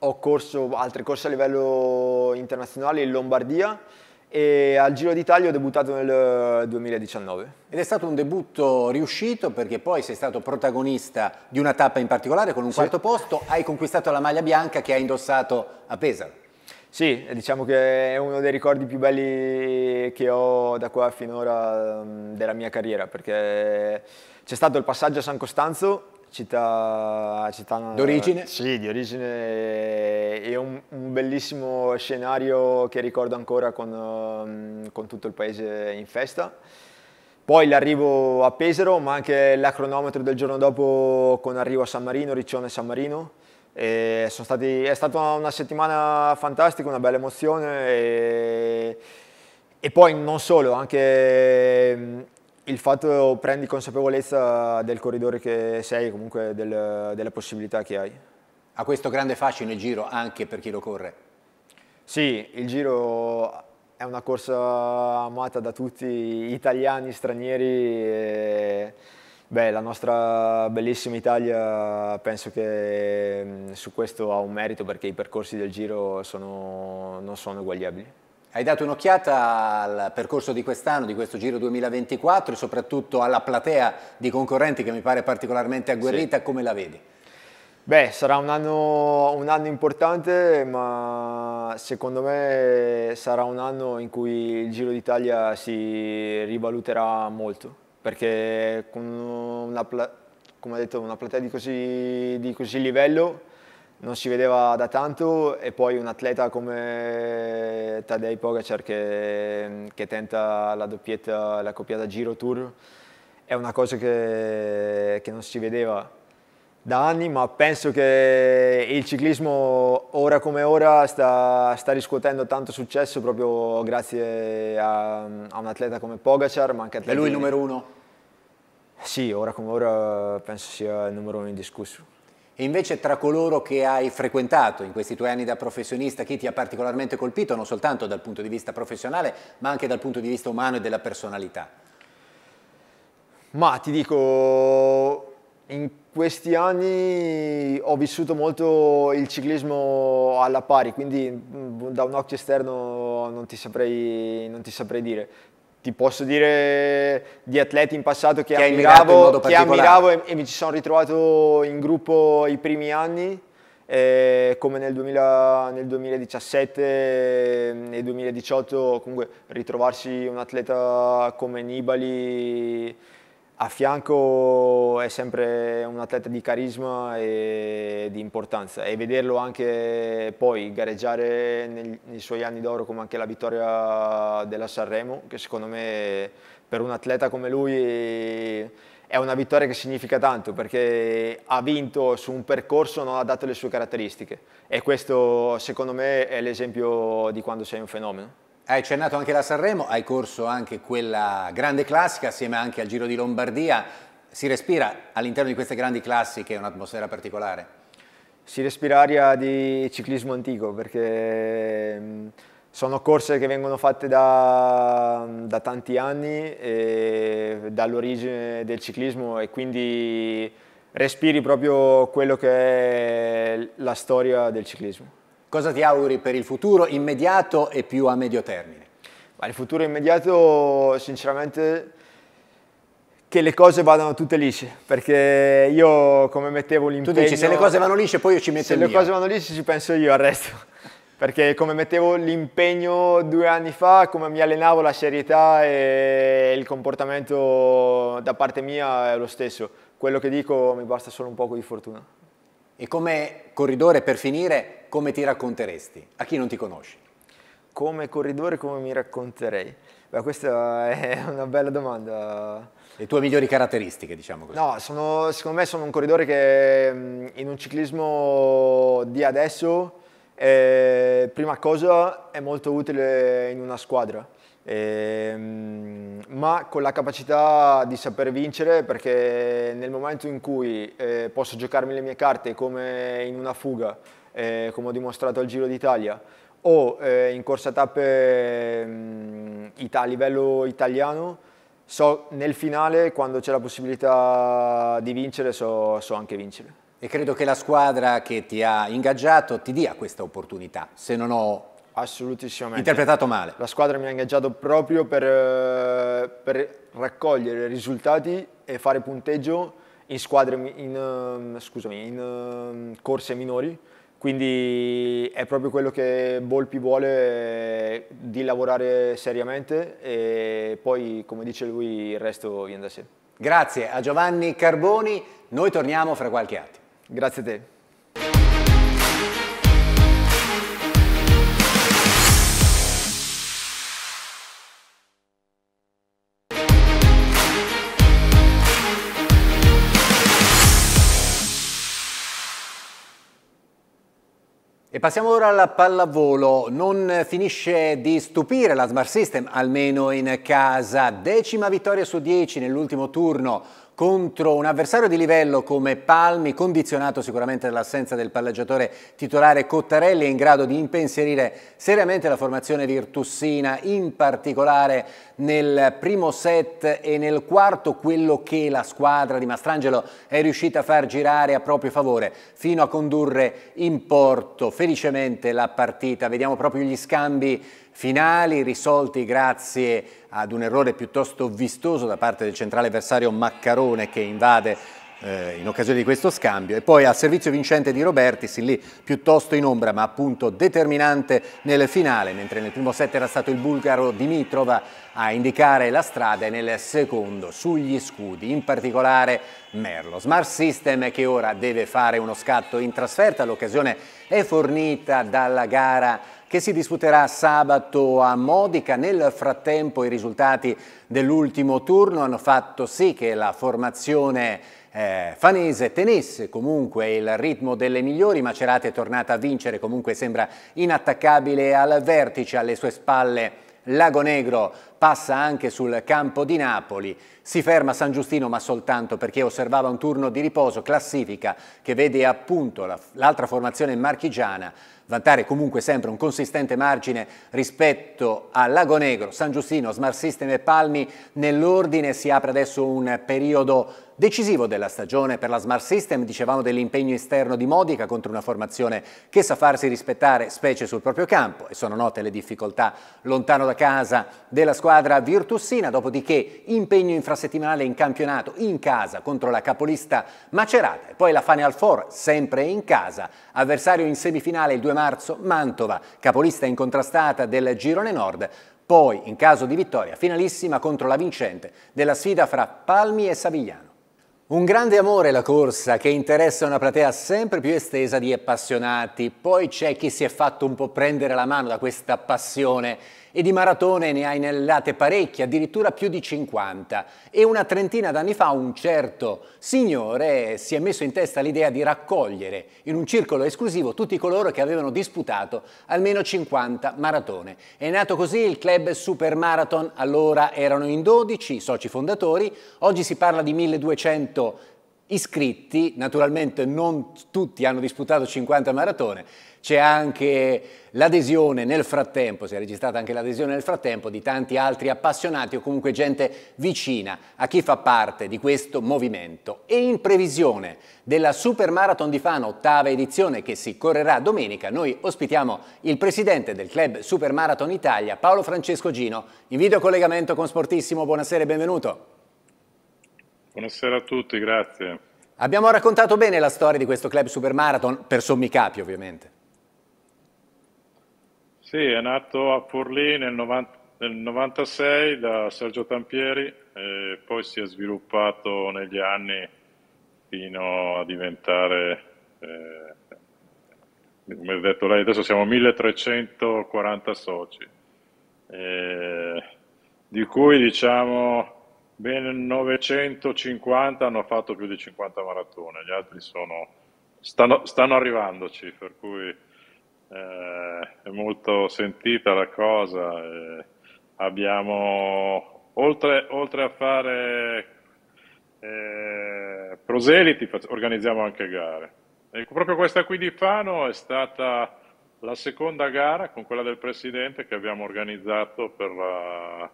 ho corso altre corse a livello internazionale in Lombardia e al Giro d'Italia ho debuttato nel 2019. Eh, Ed è stato un debutto riuscito perché poi sei stato protagonista di una tappa in particolare con un sì. quarto posto, hai conquistato la maglia bianca che hai indossato a Pesaro. Sì, diciamo che è uno dei ricordi più belli che ho da qua finora mm, della mia carriera perché c'è stato il passaggio a San Costanzo, città, città eh, d'origine. Sì, di origine eh, e un, un, bellissimo scenario che ricordo ancora con, mm, con tutto il paese in festa. Poi l'arrivo a Pesaro, ma anche la cronometro del giorno dopo con arrivo a San Marino, Riccione e San Marino. E stati, è stata una settimana fantastica, una bella emozione e, e poi non solo, anche mm, il fatto prendi consapevolezza del corridore che sei, comunque del, delle possibilità che hai. Ha questo grande fascino il giro anche per chi lo corre? Sì, il giro è una corsa amata da tutti, italiani, stranieri. E, beh, la nostra bellissima Italia penso che mm, su questo ha un merito perché i percorsi del giro sono, non sono eguagliabili. Hai dato un'occhiata al percorso di quest'anno, di questo Giro 2024 e soprattutto alla platea di concorrenti che mi pare particolarmente agguerrita, sì. come la vedi? Beh, sarà un anno, un anno, importante, ma secondo me sarà un anno in cui il Giro d'Italia si rivaluterà molto, perché con una, come detto, una platea di così, di così livello non si vedeva da tanto e poi un atleta come Tadej Pogacar che, che tenta la doppietta, la coppiata Giro Tour è una cosa che, che, non si vedeva da anni ma penso che il ciclismo ora come ora sta, sta riscuotendo tanto successo proprio grazie a, a un atleta come Pogacar ma anche atleti... È lui il numero uno? Sì, ora come ora penso sia il numero uno indiscusso e invece tra coloro che hai frequentato in questi tuoi anni da professionista, chi ti ha particolarmente colpito non soltanto dal punto di vista professionale, ma anche dal punto di vista umano e della personalità? Ma ti dico, in questi anni ho vissuto molto il ciclismo alla pari, quindi mm, da un occhio esterno non ti saprei, non ti saprei dire ti posso dire di atleti in passato che, che ammiravo, che ammiravo e, e, mi ci sono ritrovato in gruppo i primi anni, eh, come nel, 2000, nel 2017 nel 2018, comunque ritrovarsi un atleta come Nibali a fianco è sempre un atleta di carisma e di importanza e vederlo anche poi gareggiare nei suoi anni d'oro come anche la vittoria della Sanremo che secondo me per un atleta come lui è una vittoria che significa tanto perché ha vinto su un percorso non ha dato le sue caratteristiche e questo secondo me è l'esempio di quando sei un fenomeno. Hai accennato anche la Sanremo, hai corso anche quella grande classica assieme anche al Giro di Lombardia. Si respira all'interno di queste grandi classiche un'atmosfera particolare? Si respira aria di ciclismo antico perché mm, sono corse che vengono fatte da, da tanti anni, dall'origine del ciclismo e quindi respiri proprio quello che è la storia del ciclismo. Cosa ti auguri per il futuro immediato e più a medio termine? Ma il futuro immediato, sinceramente, che le cose vadano tutte lisce, perché io come mettevo l'impegno... Tu dici, se le cose vanno lisce poi io ci metto Se le mio. cose vanno lisce ci penso io al resto, perché come mettevo l'impegno due anni fa, come mi allenavo la serietà e il comportamento da parte mia è lo stesso. Quello che dico mi basta solo un poco di fortuna. E come corridore, per finire, come ti racconteresti a chi non ti conosci? Come corridore, come mi racconterei? Beh, questa è una bella domanda. Le tue migliori caratteristiche, diciamo così. No, sono, secondo me sono un corridore che in un ciclismo di adesso, eh, prima cosa, è molto utile in una squadra Ehm, ma con la capacità di saper vincere perché nel momento in cui eh, posso giocarmi le mie carte come in una fuga, eh, come ho dimostrato al Giro d'Italia, o eh, in corsa tappe mh, mm, a livello italiano, so nel finale quando c'è la possibilità di vincere so, so anche vincere. E credo che la squadra che ti ha ingaggiato ti dia questa opportunità, se non ho Assolutissimamente. Interpretato male. La squadra mi ha ingaggiato proprio per, eh, per raccogliere risultati e fare punteggio in squadre, in, ehm, scusami, in ehm, corse minori. Quindi è proprio quello che Bolpi vuole eh, di lavorare seriamente e poi, come dice lui, il resto viene da sé. Grazie a Giovanni Carboni, noi torniamo fra qualche attimo. Grazie a te. E passiamo ora al pallavolo. Non finisce di stupire la Smart System, almeno in casa. Decima vittoria su 10 nell'ultimo turno contro un avversario di livello come Palmi, condizionato sicuramente dall'assenza del palleggiatore titolare Cottarelli, è in grado di impensierire seriamente la formazione virtussina, in particolare nel primo set e nel quarto, quello che la squadra di Mastrangelo è riuscita a far girare a proprio favore, fino a condurre in porto felicemente la partita. Vediamo proprio gli scambi finali risolti grazie ad un errore piuttosto vistoso da parte del centrale avversario Maccarone che invade eh, in occasione di questo scambio e poi al servizio vincente di Robertis lì piuttosto in ombra ma appunto determinante nel finale, mentre nel primo set era stato il bulgaro Dimitrova a indicare la strada e nel secondo sugli scudi, in particolare Merlo. Smart System che ora deve fare uno scatto in trasferta, l'occasione è fornita dalla gara che si disputerà sabato a Modica. Nel frattempo i risultati dell'ultimo turno hanno fatto sì che la formazione eh, Fanese tenesse comunque il ritmo delle migliori, Macerate è tornata a vincere, comunque sembra inattaccabile al vertice, alle sue spalle Lago Negro passa anche sul campo di Napoli, si ferma San Giustino ma soltanto perché osservava un turno di riposo, classifica che vede appunto l'altra formazione marchigiana vantare comunque sempre un consistente margine rispetto a Lago Negro, San Giustino, Smart System e Palmi. Nell'ordine si apre adesso un periodo decisivo della stagione per la Smart System, dicevamo dell'impegno esterno di Modica contro una formazione che sa farsi rispettare specie sul proprio campo e sono note le difficoltà lontano da casa della squadra virtussina, dopodiché impegno infrasettimanale in campionato in casa contro la capolista Macerata e poi la Final Four sempre in casa, avversario in semifinale il 2 marzo Mantova, capolista incontrastata del girone nord, poi in caso di vittoria finalissima contro la vincente della sfida fra Palmi e Savigliano. Un grande amore la corsa che interessa una platea sempre più estesa di appassionati. Poi c'è chi si è fatto un po' prendere la mano da questa passione e di maratone ne hai inellate parecchie, addirittura più di 50 e una trentina d'anni fa un certo signore si è messo in testa l'idea di raccogliere in un circolo esclusivo tutti coloro che avevano disputato almeno 50 maratone. È nato così il club Super Marathon, allora erano in 12 i soci fondatori, oggi si parla di 1200 iscritti, naturalmente non tutti hanno disputato 50 maratone, c'è anche l'adesione nel frattempo, si è registrata anche l'adesione nel frattempo di tanti altri appassionati o comunque gente vicina a chi fa parte di questo movimento. E in previsione della Super Marathon di Fano, ottava edizione che si correrà domenica, noi ospitiamo il presidente del club Super Marathon Italia, Paolo Francesco Gino, in videocollegamento con Sportissimo. Buonasera e benvenuto. Buonasera a tutti, grazie. Abbiamo raccontato bene la storia di questo club supermarathon, per sommi capi ovviamente. Sì, è nato a Forlì nel, 1996 da Sergio Tampieri e poi si è sviluppato negli anni fino a diventare, eh, come ha detto lei, adesso siamo 1340 soci, eh, di cui diciamo Ben 950 hanno fatto più di 50 maratone, gli altri sono, stanno, stanno arrivandoci, per cui eh, è molto sentita la cosa. Eh, abbiamo, oltre, oltre, a fare eh, proseliti, organizziamo anche gare. E ecco, proprio questa qui di Fano è stata la seconda gara con quella del Presidente che abbiamo organizzato per la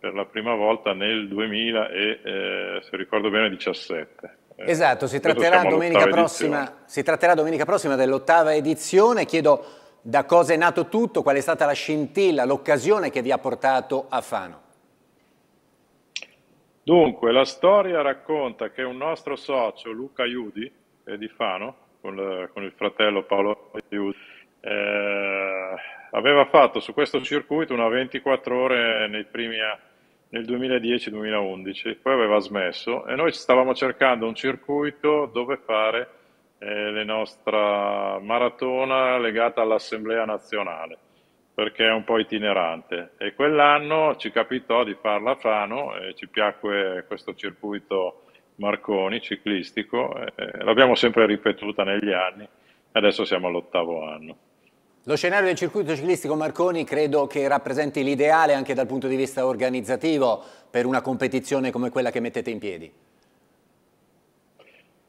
per la prima volta nel 2000 e, eh, se ricordo bene, 17. Eh, esatto, si tratterà, prossima, si tratterà, domenica prossima, dell'ottava edizione. Chiedo da cosa è nato tutto, qual è stata la scintilla, l'occasione che vi ha portato a Fano. Dunque, la storia racconta che un nostro socio, Luca Iudi, eh, di Fano, con, la, con il fratello Paolo Iudi, eh, aveva fatto su questo circuito una 24 ore nei primi anni nel 2010-2011, poi aveva smesso e noi stavamo cercando un circuito dove fare eh, la nostra maratona legata all'Assemblea nazionale, perché è un po' itinerante. E quell'anno ci capitò di farla a Fano e eh, ci piacque questo circuito Marconi ciclistico, eh, l'abbiamo sempre ripetuta negli anni, adesso siamo all'ottavo anno. Lo scenario del circuito ciclistico Marconi credo che rappresenti l'ideale anche dal punto di vista organizzativo per una competizione come quella che mettete in piedi.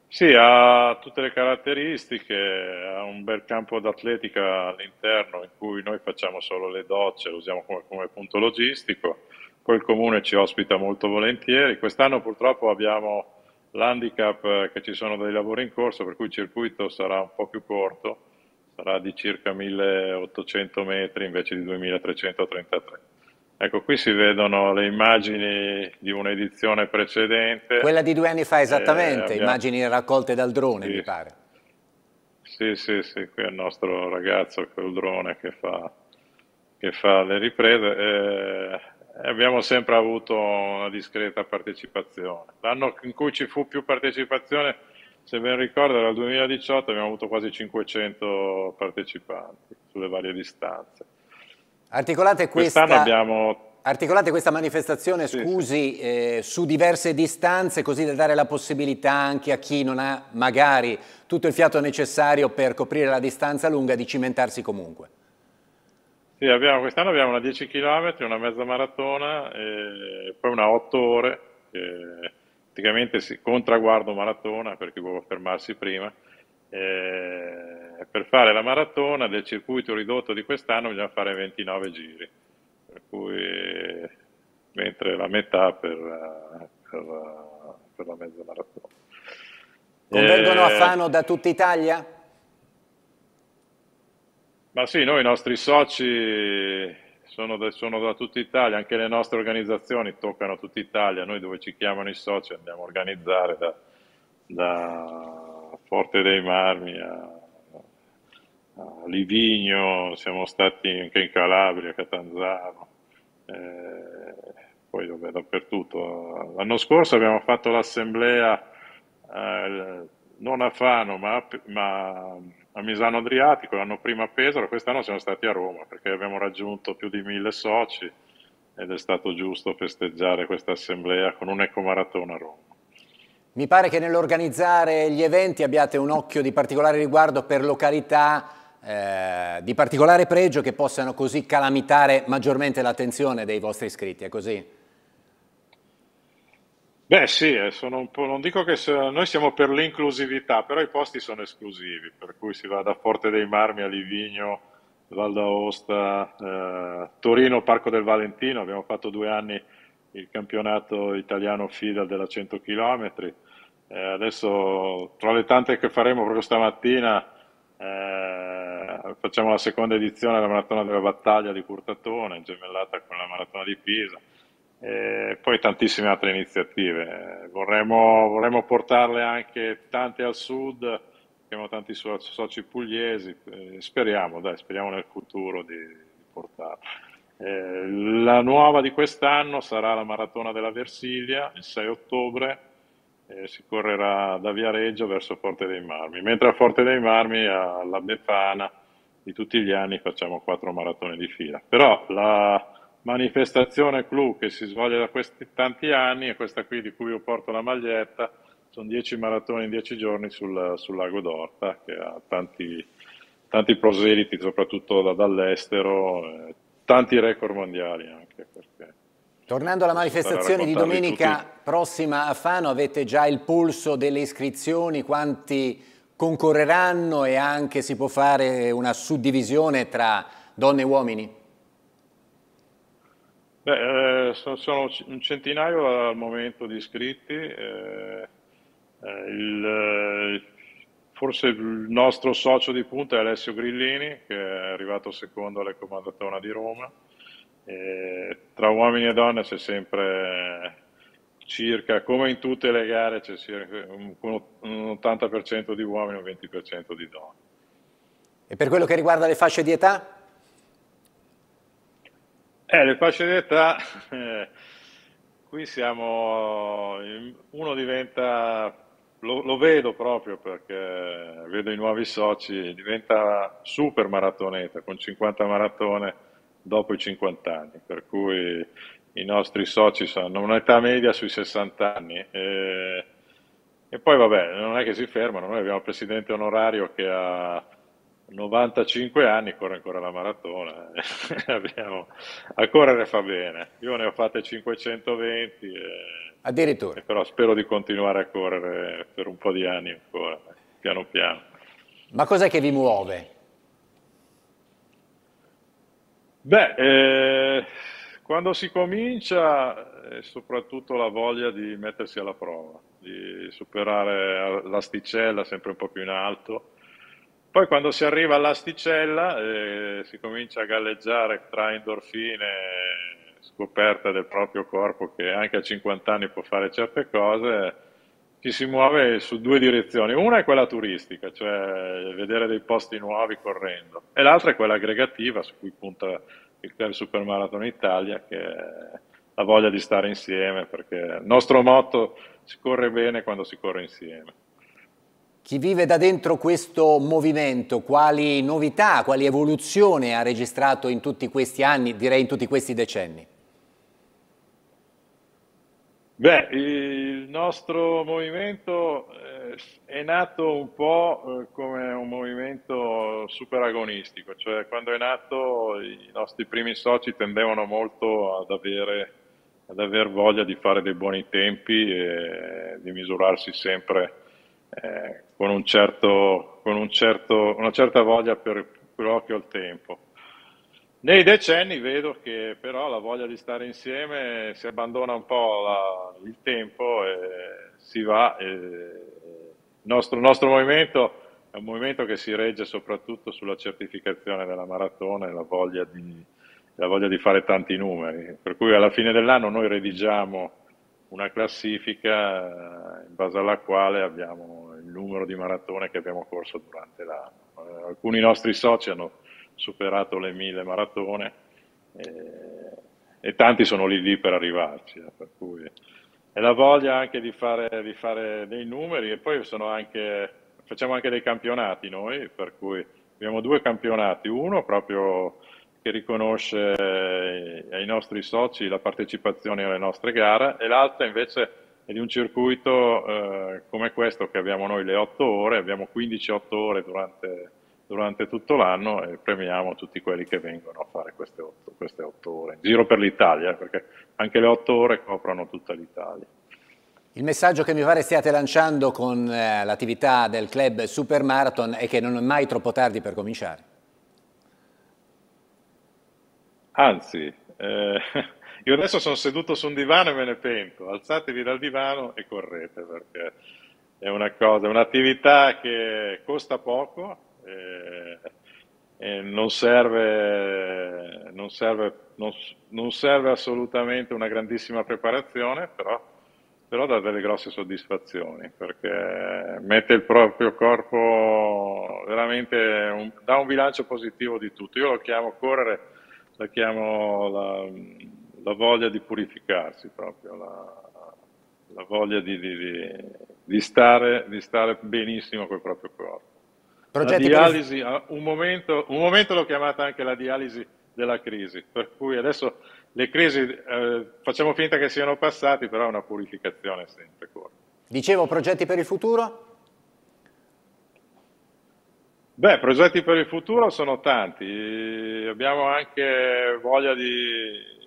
Sì, ha tutte le caratteristiche, ha un bel campo d'atletica all'interno in cui noi facciamo solo le docce, lo usiamo come, come punto logistico, poi il comune ci ospita molto volentieri. Quest'anno purtroppo abbiamo l'handicap eh, che ci sono dei lavori in corso, per cui il circuito sarà un po' più corto sarà di circa 1800 metri invece di 2333. Ecco, qui si vedono le immagini di un'edizione precedente. Quella di due anni fa eh, esattamente, abbiamo... immagini raccolte dal drone, sì. mi pare. Sì, sì, sì, qui è il nostro ragazzo col drone che fa, che fa le riprese. Eh, abbiamo sempre avuto una discreta partecipazione. L'anno in cui ci fu più partecipazione se ben ricordo dal 2018 abbiamo avuto quasi 500 partecipanti sulle varie distanze. Articolate questa, abbiamo... articolate questa manifestazione, sì, scusi, sì. Eh, su diverse distanze così da dare la possibilità anche a chi non ha magari tutto il fiato necessario per coprire la distanza lunga di cimentarsi comunque. Sì, quest'anno abbiamo una 10 km, una mezza maratona e poi una 8 ore. Che praticamente con traguardo maratona perché vuole fermarsi prima. Eh, per fare la maratona del circuito ridotto di quest'anno bisogna fare 29 giri, per cui mentre la metà per, per, per la mezza maratona. Convergono eh, a Fano da tutta Italia? Ma sì, noi i nostri soci sono, da, sono da tutta Italia, anche le nostre organizzazioni toccano tutta Italia, noi dove ci chiamano i soci andiamo a organizzare da, da Forte dei Marmi a, a, Livigno, siamo stati anche in Calabria, Catanzaro, eh, poi vabbè, dappertutto. L'anno scorso abbiamo fatto l'assemblea eh, non a Fano ma, ma a Misano Adriatico, l'anno prima a Pesaro, quest'anno siamo stati a Roma perché abbiamo raggiunto più di mille soci ed è stato giusto festeggiare questa assemblea con un ecomaratona a Roma. Mi pare che nell'organizzare gli eventi abbiate un occhio di particolare riguardo per località eh, di particolare pregio che possano così calamitare maggiormente l'attenzione dei vostri iscritti, è così? Beh sì, eh, sono un po', non dico che se- noi siamo per l'inclusività, però i posti sono esclusivi, per cui si va da Forte dei Marmi a Livigno, Val d'Aosta, eh, Torino, Parco del Valentino, abbiamo fatto due anni il campionato italiano FIDA della 100 km, eh, adesso tra le tante che faremo proprio stamattina eh, facciamo la seconda edizione della Maratona della Battaglia di Curtatone, gemellata con la Maratona di Pisa e eh, poi tantissime altre iniziative. Vorremmo, vorremmo, portarle anche tante al sud, abbiamo tanti soci pugliesi, eh, speriamo, dai, speriamo nel futuro di, di portarle. Eh, la nuova di quest'anno sarà la maratona della Versilia, il 6 ottobre, eh, si correrà da Viareggio verso Forte dei Marmi, mentre a Forte dei Marmi, alla Befana, di tutti gli anni facciamo quattro maratone di fila. Però la, manifestazione clou che si svolge da questi tanti anni è questa qui di cui io porto la maglietta, sono 10 maratoni in 10 giorni sul, sul, lago d'Orta che ha tanti, tanti proseliti soprattutto da, dall'estero, eh, tanti record mondiali anche perché Tornando alla manifestazione di domenica tutti. prossima a Fano, avete già il polso delle iscrizioni, quanti concorreranno e anche si può fare una suddivisione tra donne e uomini? Beh, eh, sono, un centinaio al momento di iscritti, eh, eh, il, eh, forse il nostro socio di punta è Alessio Grillini che è arrivato secondo alle comandatona di Roma, tra uomini e donne c'è sempre circa, come in tutte le gare, c'è un, un 80% di uomini e un 20% di donne. E per quello che riguarda le fasce di età? Eh, le fasce d'età, eh, qui siamo, uno diventa, lo, lo, vedo proprio perché vedo i nuovi soci, diventa super maratoneta con 50 maratone dopo i 50 anni, per cui i nostri soci hanno un'età media sui 60 anni. Eh, e poi vabbè, non è che si fermano, noi abbiamo il presidente onorario che ha 95 anni corre ancora la maratona, eh. Abbiamo, a correre fa bene, io ne ho fatte 520, e, eh. addirittura, e però spero di continuare a correre per un po' di anni ancora, piano piano. Ma cos'è che vi muove? Beh, eh, quando si comincia è eh, soprattutto la voglia di mettersi alla prova, di superare l'asticella sempre un po' più in alto poi quando si arriva all'asticella eh, si comincia a galleggiare tra endorfine e scoperta del proprio corpo che anche a 50 anni può fare certe cose, ci si muove su due direzioni. Una è quella turistica, cioè vedere dei posti nuovi correndo, e l'altra è quella aggregativa su cui punta il Club Supermarathon Italia, che è la voglia di stare insieme, perché il nostro motto si corre bene quando si corre insieme. Chi vive da dentro questo movimento, quali novità, quali evoluzione ha registrato in tutti questi anni, direi in tutti questi decenni? Beh, il nostro movimento eh, è nato un po' eh, come un movimento super agonistico, cioè quando è nato i nostri primi soci tendevano molto ad avere ad aver voglia di fare dei buoni tempi e di misurarsi sempre eh, con, un certo, con un certo, una certa voglia per quello che il tempo. Nei decenni vedo che però la voglia di stare insieme si abbandona un po' la, il tempo e si va. E il, nostro, il nostro movimento è un movimento che si regge soprattutto sulla certificazione della maratona e la voglia di, la voglia di fare tanti numeri. Per cui alla fine dell'anno noi redigiamo una classifica in base alla quale abbiamo numero di maratone che abbiamo corso durante l'anno. Eh, alcuni nostri soci hanno superato le mille maratone eh, e tanti sono lì lì per arrivarci. Eh, per cui... E la voglia anche di fare, di fare dei numeri e poi anche, facciamo anche dei campionati noi, per cui abbiamo due campionati, uno proprio che riconosce eh, ai nostri soci la partecipazione alle nostre gare e l'altro invece e di un circuito eh, come questo che abbiamo noi le 8 ore, abbiamo 15-8 ore durante, durante tutto l'anno e premiamo tutti quelli che vengono a fare queste 8, queste 8 ore, in giro per l'Italia, eh, perché anche le 8 ore coprono tutta l'Italia. Il messaggio che mi pare stiate lanciando con eh, l'attività del club Super Marathon è che non è mai troppo tardi per cominciare. Anzi, eh, Io adesso sono seduto su un divano e me ne pento. Alzatevi dal divano e correte perché è una cosa, un'attività che costa poco. Eh, eh, non, serve, non, serve, non, non, serve, assolutamente una grandissima preparazione, però, però, dà delle grosse soddisfazioni perché mette il proprio corpo veramente, un, dà un bilancio positivo di tutto. Io lo chiamo correre, lo chiamo la, la voglia di purificarsi proprio, la, la voglia di, di, di, stare, di, stare, benissimo col proprio corpo. Progetti la dialisi, per... Ah, un, momento, un momento l'ho chiamata anche la dialisi della crisi, per cui adesso le crisi eh, facciamo finta che siano passate, però è una purificazione sempre corta. Dicevo, progetti per il futuro? Beh, progetti per il futuro sono tanti, abbiamo anche voglia di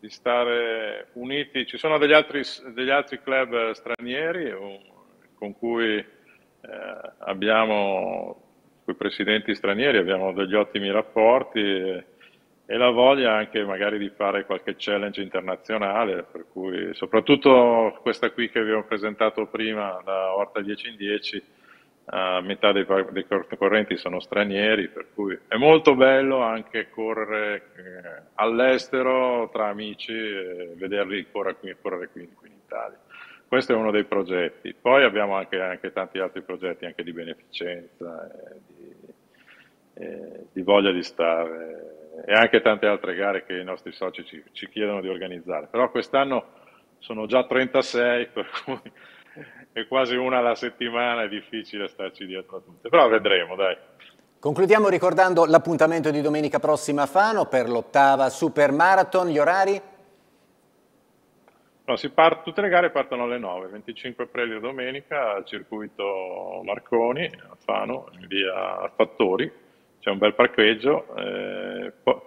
di stare uniti. Ci sono degli altri, degli altri club stranieri con cui eh, abbiamo, con i presidenti stranieri, abbiamo degli ottimi rapporti e, e, la voglia anche magari di fare qualche challenge internazionale, per cui soprattutto questa qui che vi ho presentato prima, la Orta 10 in 10, uh, metà dei, dei concorrenti sono stranieri, per cui è molto bello anche correre eh, all'estero tra amici e vederli correre qui, correre qui, qui in Italia. Questo è uno dei progetti. Poi abbiamo anche, anche tanti altri progetti anche di beneficenza, eh, di, eh, di, voglia di stare eh, e anche tante altre gare che i nostri soci ci, ci chiedono di organizzare. Però quest'anno sono già 36, per cui è quasi una alla settimana, è difficile starci dietro a tutte, però vedremo, dai. Concludiamo ricordando l'appuntamento di domenica prossima a Fano per l'ottava Super Marathon, gli orari? No, part, tutte le gare partono alle 9, 25 aprile domenica al circuito Marconi a Fano, in via Fattori, c'è un bel parcheggio. Eh, po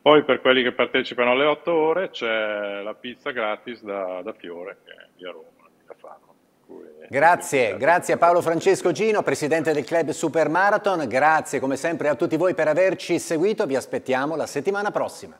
poi per quelli che partecipano alle 8 ore c'è la pizza gratis da, da Fiore, che è via Roma, via Fano cui... Grazie, grazie a Paolo Francesco Gino, presidente del club Supermarathon, grazie come sempre a tutti voi per averci seguito, vi aspettiamo la settimana prossima.